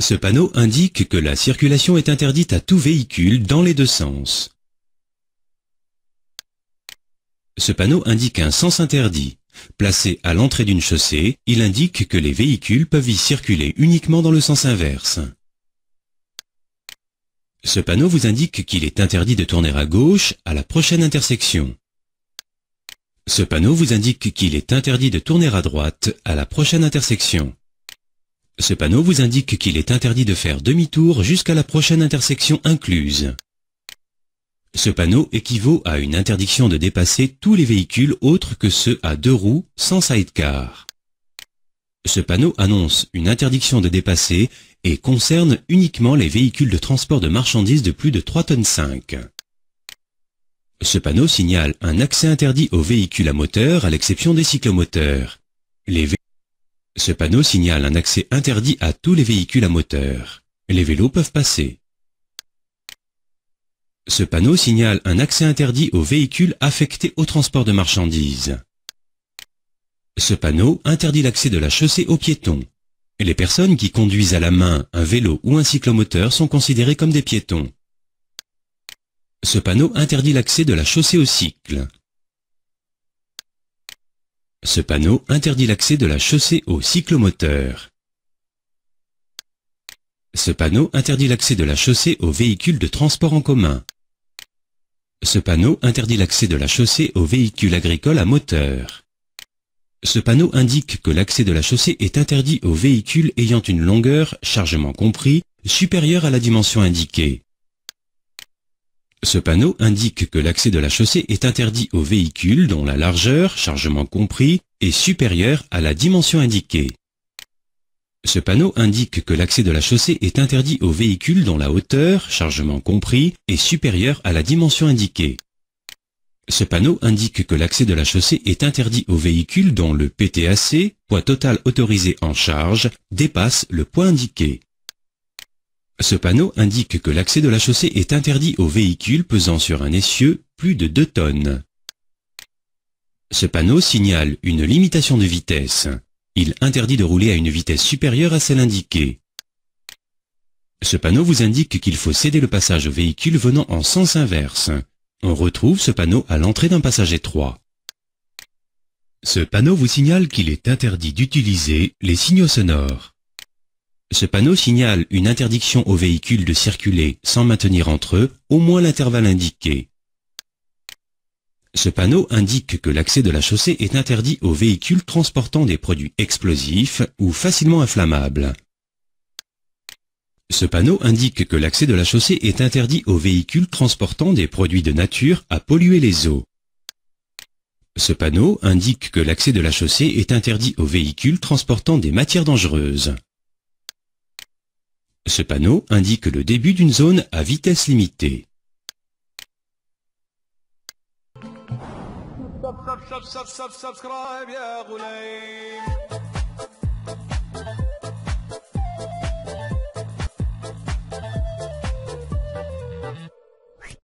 Ce panneau indique que la circulation est interdite à tout véhicule dans les deux sens. Ce panneau indique un sens interdit. Placé à l'entrée d'une chaussée, il indique que les véhicules peuvent y circuler uniquement dans le sens inverse. Ce panneau vous indique qu'il est interdit de tourner à gauche à la prochaine intersection. Ce panneau vous indique qu'il est interdit de tourner à droite à la prochaine intersection. Ce panneau vous indique qu'il est interdit de faire demi-tour jusqu'à la prochaine intersection incluse. Ce panneau équivaut à une interdiction de dépasser tous les véhicules autres que ceux à deux roues sans sidecar. Ce panneau annonce une interdiction de dépasser et concerne uniquement les véhicules de transport de marchandises de plus de 3,5 tonnes 5. Ce panneau signale un accès interdit aux véhicules à moteur à l'exception des cyclomoteurs. Ce panneau signale un accès interdit à tous les véhicules à moteur. Les vélos peuvent passer. Ce panneau signale un accès interdit aux véhicules affectés au transport de marchandises. Ce panneau interdit l'accès de la chaussée aux piétons. Les personnes qui conduisent à la main un vélo ou un cyclomoteur sont considérées comme des piétons. Ce panneau interdit l'accès de la chaussée aux cycles. Ce panneau interdit l'accès de la chaussée aux cyclomoteurs. Ce panneau interdit l'accès de la chaussée aux véhicules de transport en commun. Ce panneau interdit l'accès de la chaussée aux véhicules agricoles à moteur. Ce panneau indique que l'accès de la chaussée est interdit aux véhicules ayant une longueur, chargement compris, supérieure à la dimension indiquée. Ce panneau indique que l'accès de la chaussée est interdit aux véhicules dont la largeur, chargement compris, est supérieure à la dimension indiquée. Ce panneau indique que l'accès de la chaussée est interdit aux véhicules dont la hauteur, chargement compris, est supérieure à la dimension indiquée. Ce panneau indique que l'accès de la chaussée est interdit aux véhicules dont le PTAC, poids total autorisé en charge, dépasse le poids indiqué. Ce panneau indique que l'accès de la chaussée est interdit aux véhicules pesant sur un essieu plus de 2 tonnes. Ce panneau signale une limitation de vitesse. Il interdit de rouler à une vitesse supérieure à celle indiquée. Ce panneau vous indique qu'il faut céder le passage aux véhicules venant en sens inverse. On retrouve ce panneau à l'entrée d'un passage étroit. Ce panneau vous signale qu'il est interdit d'utiliser les signaux sonores. Ce panneau signale une interdiction aux véhicules de circuler sans maintenir entre eux au moins l'intervalle indiqué. Ce panneau indique que l'accès de la chaussée est interdit aux véhicules transportant des produits explosifs ou facilement inflammables. Ce panneau indique que l'accès de la chaussée est interdit aux véhicules transportant des produits de nature à polluer les eaux. Ce panneau indique que l'accès de la chaussée est interdit aux véhicules transportant des matières dangereuses. Ce panneau indique le début d'une zone à vitesse limitée.